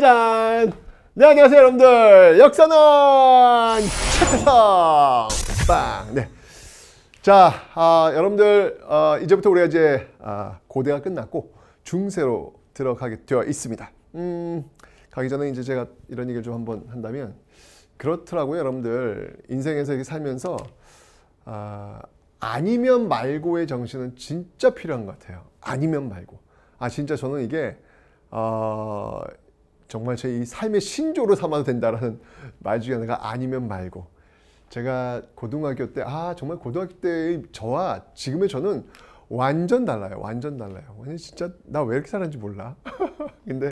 짜잔! 네, 안녕하세요, 여러분들. 역사는 최태성! 빵! 네. 자, 아, 여러분들, 아, 이제부터 우리가 이제 아, 고대가 끝났고 중세로 들어가게 되어 있습니다. 음, 가기 전에 이제 제가 이런 얘기를 좀 한번 한다면 그렇더라고요, 여러분들. 인생에서 이렇게 살면서 아, 아니면 말고의 정신은 진짜 필요한 것 같아요. 아니면 말고. 아 진짜 저는 이게 어, 정말 저희 삶의 신조로 삼아도 된다라는 말 중에 하나가 아니면 말고 제가 고등학교 때아 정말 고등학교 때의 저와 지금의 저는 완전 달라요 완전 달라요 완전 진짜 나 왜 이렇게 살았는지 몰라 근데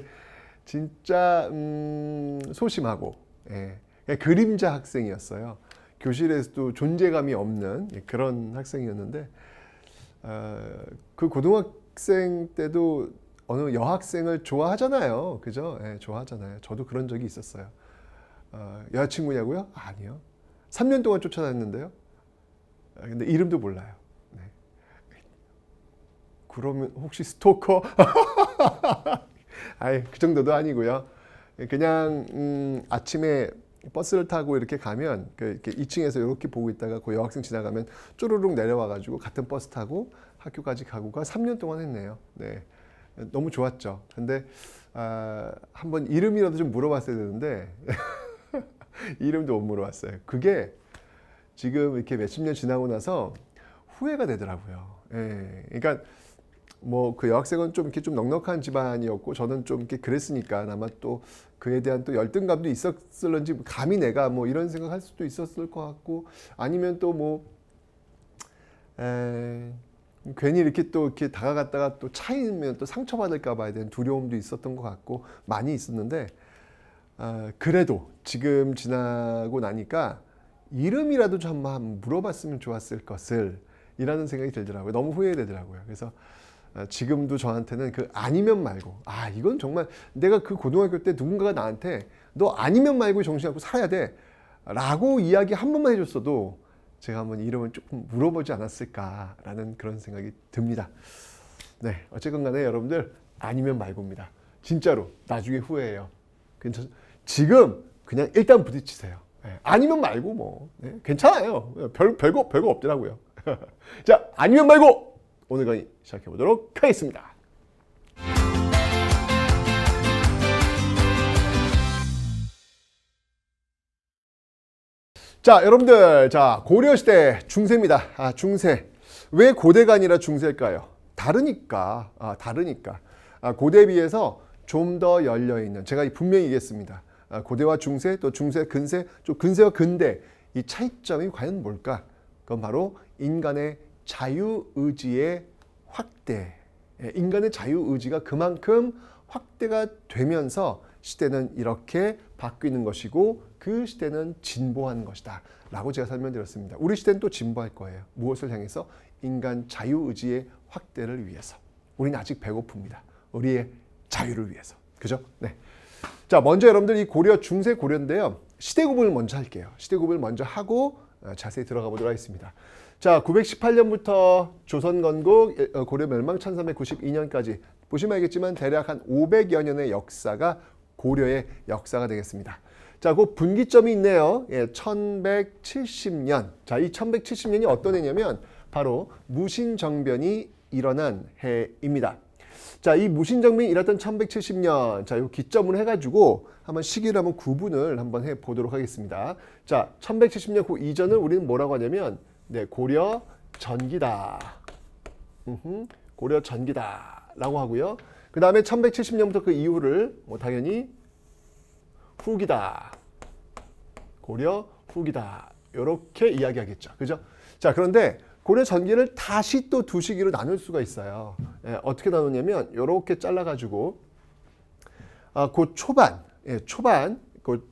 진짜 음, 소심하고 예. 그림자 학생이었어요 교실에서도 존재감이 없는 예, 그런 학생이었는데 어, 그 고등학생 때도 어느 여학생을 좋아하잖아요. 그죠? 예, 좋아하잖아요. 저도 그런 적이 있었어요. 어, 여자친구냐고요? 아니요. 3년 동안 쫓아다녔는데요. 아, 근데 이름도 몰라요. 네. 그러면 혹시 스토커? 아예 그 정도도 아니고요. 그냥 음, 아침에 버스를 타고 이렇게 가면 그 이렇게 2층에서 이렇게 보고 있다가 그 여학생 지나가면 쪼르륵 내려와 가지고 같은 버스 타고 학교까지 가고가 3년 동안 했네요. 네. 너무 좋았죠. 근데 아, 한번 이름이라도 좀 물어봤어야 되는데 이름도 못 물어봤어요. 그게 지금 이렇게 몇십 년 지나고 나서 후회가 되더라고요. 예, 그러니까 뭐 그 여학생은 좀 이렇게 좀 넉넉한 집안이었고 저는 좀 이렇게 그랬으니까 아마 또 그에 대한 또 열등감도 있었을런지 감히 내가 뭐 이런 생각할 수도 있었을 것 같고 아니면 또뭐 괜히 이렇게 또 이렇게 다가갔다가 또 차이면 또 상처받을까 봐에 대한 두려움도 있었던 것 같고 많이 있었는데 어, 그래도 지금 지나고 나니까 이름이라도 좀 한번 물어봤으면 좋았을 것을 이라는 생각이 들더라고요. 너무 후회되더라고요. 그래서 아, 지금도 저한테는 그 아니면 말고 아 이건 정말 내가 그 고등학교 때 누군가가 나한테 너 아니면 말고 정신 갖고 살아야 돼 라고 이야기 한 번만 해줬어도 제가 한번 이름을 조금 물어보지 않았을까라는 그런 생각이 듭니다. 네, 어쨌건 간에 여러분들 아니면 말고입니다. 진짜로 나중에 후회해요. 괜찮 지금 그냥 일단 부딪히세요. 네, 아니면 말고 뭐 네, 괜찮아요. 별 별거 별거 없더라고요. 자, 아니면 말고 오늘 강의 시작해 보도록 하겠습니다. 자 여러분들 자 고려시대 중세입니다 아 중세 왜 고대가 아니라 중세일까요 다르니까 아 다르니까 아, 고대에 비해서 좀 더 열려있는 제가 분명히 얘기했습니다 아, 고대와 중세 또 중세 근세 좀 근세와 근대 이 차이점이 과연 뭘까 그건 바로 인간의 자유의지의 확대 예, 인간의 자유의지가 그만큼 확대가 되면서 시대는 이렇게 바뀌는 것이고 그 시대는 진보하는 것이다 라고 제가 설명드렸습니다. 우리 시대는 또 진보할 거예요. 무엇을 향해서? 인간 자유의지의 확대를 위해서. 우리는 아직 배고픕니다. 우리의 자유를 위해서. 그죠? 네. 자, 먼저 여러분들 이 고려, 중세 고려인데요. 시대 구분을 먼저 할게요. 시대 구분을 먼저 하고 어, 자세히 들어가 보도록 하겠습니다. 자, 918년부터 조선 건국, 어, 고려 멸망 1392년까지 보시면 알겠지만 대략 한 500여 년의 역사가 고려의 역사가 되겠습니다. 자, 그 분기점이 있네요. 예, 1170년. 자, 이 1170년이 어떤 해냐면 바로 무신정변이 일어난 해입니다. 자, 이 무신정변이 일었던 1170년. 자, 이 기점을 해가지고 한번 시기를 한번 구분을 한번 해 보도록 하겠습니다. 자, 1170년 그 이전을 우리는 뭐라고 하냐면 네, 고려 전기다. 고려 전기다라고 하고요. 그 다음에 1170년부터 그 이후를 뭐 당연히 후기다. 고려 후기다. 이렇게 이야기하겠죠. 그죠? 자, 그런데 고려 전기를 다시 또 두 시기로 나눌 수가 있어요. 예, 어떻게 나누냐면 이렇게 잘라가지고 아, 그 초반, 예, 초반 그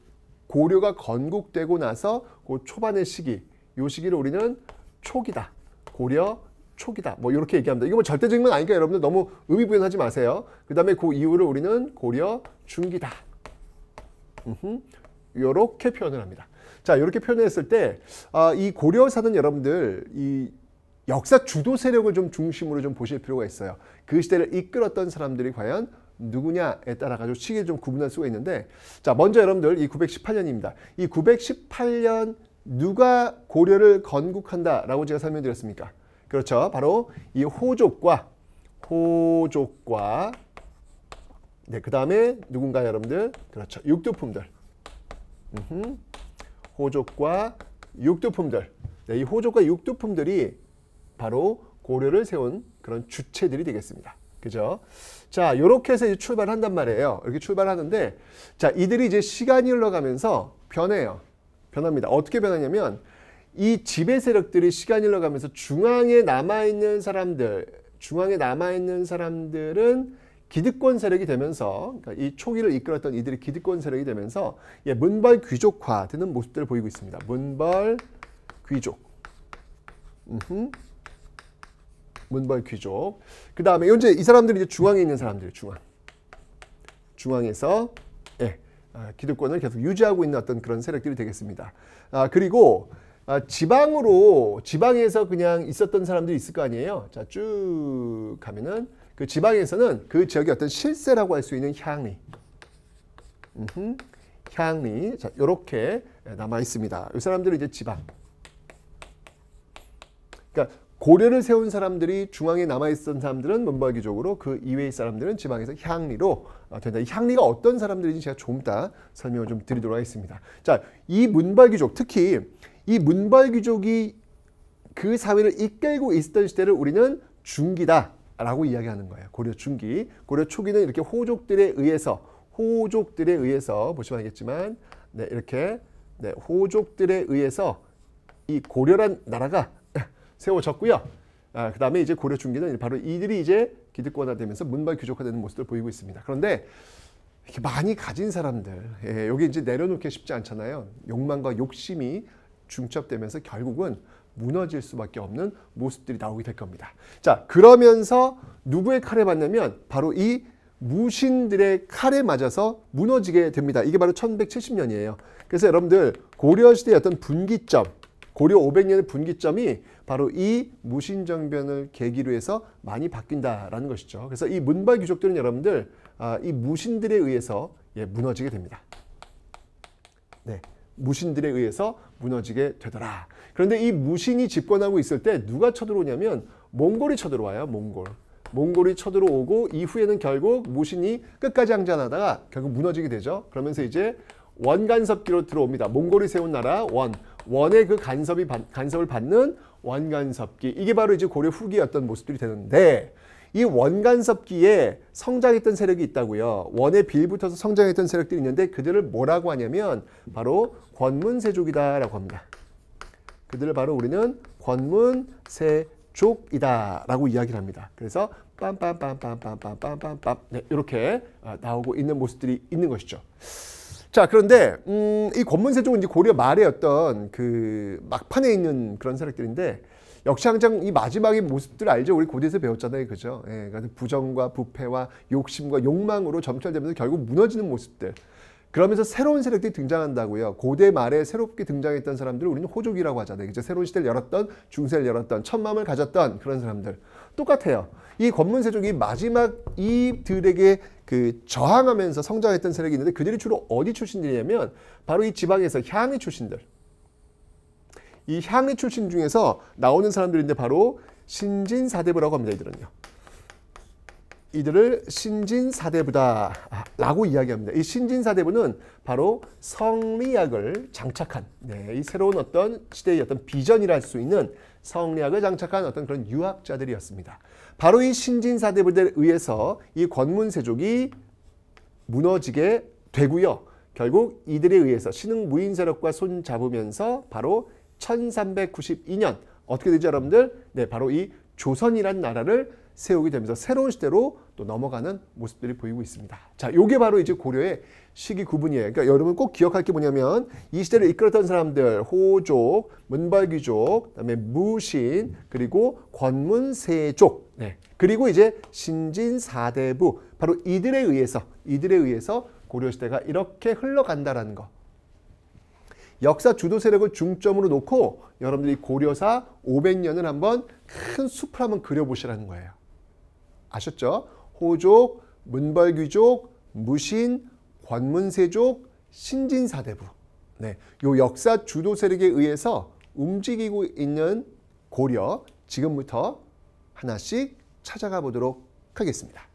고려가 건국되고 나서 그 초반의 시기, 요 시기를 우리는 초기다. 고려 촉이다. 뭐 이렇게 얘기합니다. 이거 뭐 절대적인 건 아니니까 여러분들 너무 의미 부여하지 마세요. 그 다음에 그 이후를 우리는 고려 중기다. 이렇게 표현을 합니다. 자 이렇게 표현했을 때이 아, 고려사는 여러분들 이 역사 주도 세력을 좀 중심으로 좀 보실 필요가 있어요. 그 시대를 이끌었던 사람들이 과연 누구냐에 따라 가지고 시기를 좀 구분할 수가 있는데 자 먼저 여러분들 이 918년입니다. 이 918년 누가 고려를 건국한다라고 제가 설명드렸습니까? 그렇죠. 바로 이 호족과 호족과 네, 그 다음에 누군가 여러분들? 그렇죠. 육두품들. 음 호족과 육두품들. 네, 이 호족과 육두품들이 바로 고려를 세운 그런 주체들이 되겠습니다. 그죠? 자, 요렇게 해서 출발한단 말이에요. 이렇게 출발하는데, 자, 이들이 이제 시간이 흘러가면서 변해요. 변합니다. 어떻게 변하냐면, 이 지배 세력들이 시간이 흘러가면서 중앙에 남아있는 사람들, 중앙에 남아있는 사람들은 기득권 세력이 되면서 그러니까 이 초기를 이끌었던 이들이 기득권 세력이 되면서 예, 문벌 귀족화 되는 모습들을 보이고 있습니다. 문벌 귀족. 음흠. 문벌 귀족. 그 다음에 현재 이 사람들이 이제 중앙에 있는 사람들, 중앙. 중앙에서 예, 아, 기득권을 계속 유지하고 있는 어떤 그런 세력들이 되겠습니다. 아, 그리고 아, 지방으로 지방에서 그냥 있었던 사람들이 있을 거 아니에요. 자, 쭉 가면은 그 지방에서는 그 지역의 어떤 실세라고 할 수 있는 향리, 음흠, 향리, 자, 요렇게 남아 있습니다. 이 사람들은 이제 지방. 그러니까 고려를 세운 사람들이 중앙에 남아있던 었 사람들은 문벌기적으로 그 이외의 사람들은 지방에서 향리로 어, 된다. 향리가 어떤 사람들인지 제가 좀 이따 설명을 좀 드리도록 하겠습니다. 자, 이 문벌기족 특히 이 문벌 귀족이 그 사회를 이끌고 있었던 시대를 우리는 중기다라고 이야기하는 거예요. 고려 중기, 고려 초기는 이렇게 호족들에 의해서 호족들에 의해서 보시면 알겠지만 네, 이렇게 네, 호족들에 의해서 이 고려란 나라가 세워졌고요. 아, 그 다음에 이제 고려 중기는 바로 이들이 이제 기득권화되면서 문벌 귀족화되는 모습을 보이고 있습니다. 그런데 이렇게 많이 가진 사람들, 예, 여기 이제 내려놓기 쉽지 않잖아요. 욕망과 욕심이 중첩되면서 결국은 무너질 수밖에 없는 모습들이 나오게 될 겁니다. 자, 그러면서 누구의 칼에 맞냐면 바로 이 무신들의 칼에 맞아서 무너지게 됩니다. 이게 바로 1170년이에요. 그래서 여러분들 고려시대의 어떤 분기점, 고려 500년의 분기점이 바로 이 무신정변을 계기로 해서 많이 바뀐다라는 것이죠. 그래서 이 문발 귀족들은 여러분들 아, 이 무신들에 의해서 예, 무너지게 됩니다. 네. 무신들에 의해서 무너지게 되더라. 그런데 이 무신이 집권하고 있을 때 누가 쳐들어오냐면 몽골이 쳐들어와요. 몽골. 몽골이 쳐들어오고 이후에는 결국 무신이 끝까지 항전하다가 결국 무너지게 되죠. 그러면서 이제 원간섭기로 들어옵니다. 몽골이 세운 나라 원. 원의 그 간섭이 간섭을 받는 원간섭기. 이게 바로 이제 고려 후기였던 모습들이 되는데 이 원간섭기에 성장했던 세력이 있다고요. 원에 빌붙어서 성장했던 세력들이 있는데 그들을 뭐라고 하냐면 바로 권문세족이다라고 합니다. 그들을 바로 우리는 권문세족이다라고 이야기를 합니다. 그래서 빰빰빰빰빰빰빰빰 네, 이렇게 아, 나오고 있는 모습들이 있는 것이죠. 자 그런데 음, 이 권문세족은 이제 고려 말에 어떤 그 막판에 있는 그런 세력들인데 역시 항상 이 마지막의 모습들 알죠? 우리 고대에서 배웠잖아요. 그죠? 예, 그러니까 부정과 부패와 욕심과 욕망으로 점철되면서 결국 무너지는 모습들. 그러면서 새로운 세력들이 등장한다고요. 고대 말에 새롭게 등장했던 사람들을 우리는 호족이라고 하잖아요. 그죠? 새로운 시대를 열었던, 중세를 열었던, 천마음을 가졌던 그런 사람들. 똑같아요. 이 권문세족이 마지막 이들에게 그 저항하면서 성장했던 세력이 있는데 그들이 주로 어디 출신들이냐면 바로 이 지방에서 향의 출신들. 이 향리 출신 중에서 나오는 사람들인데 바로 신진사대부라고 합니다. 이들은요. 이들을 신진사대부다라고 이야기합니다. 이 신진사대부는 바로 성리학을 장착한 네, 이 새로운 어떤 시대의 어떤 비전이라 할수 있는 성리학을 장착한 어떤 그런 유학자들이었습니다. 바로 이 신진사대부들에 의해서 이 권문세족이 무너지게 되고요. 결국 이들에 의해서 신흥 무인 세력과 손잡으면서 바로 1392년 어떻게 되죠 여러분들? 네, 바로 이 조선이란 나라를 세우게 되면서 새로운 시대로 또 넘어가는 모습들이 보이고 있습니다. 자, 요게 바로 이제 고려의 시기 구분이에요. 그러니까 여러분 꼭 기억할 게 뭐냐면 이 시대를 이끌었던 사람들 호족, 문벌귀족, 그다음에 무신, 그리고 권문세족, 네. 그리고 이제 신진사대부 바로 이들에 의해서 이들에 의해서 고려 시대가 이렇게 흘러간다라는 거. 역사 주도 세력을 중점으로 놓고 여러분들이 고려사 500년을 한번 큰 숲을 한번 그려보시라는 거예요. 아셨죠? 호족, 문벌귀족, 무신, 권문세족, 신진사대부. 네, 요 역사 주도 세력에 의해서 움직이고 있는 고려 지금부터 하나씩 찾아가 보도록 하겠습니다.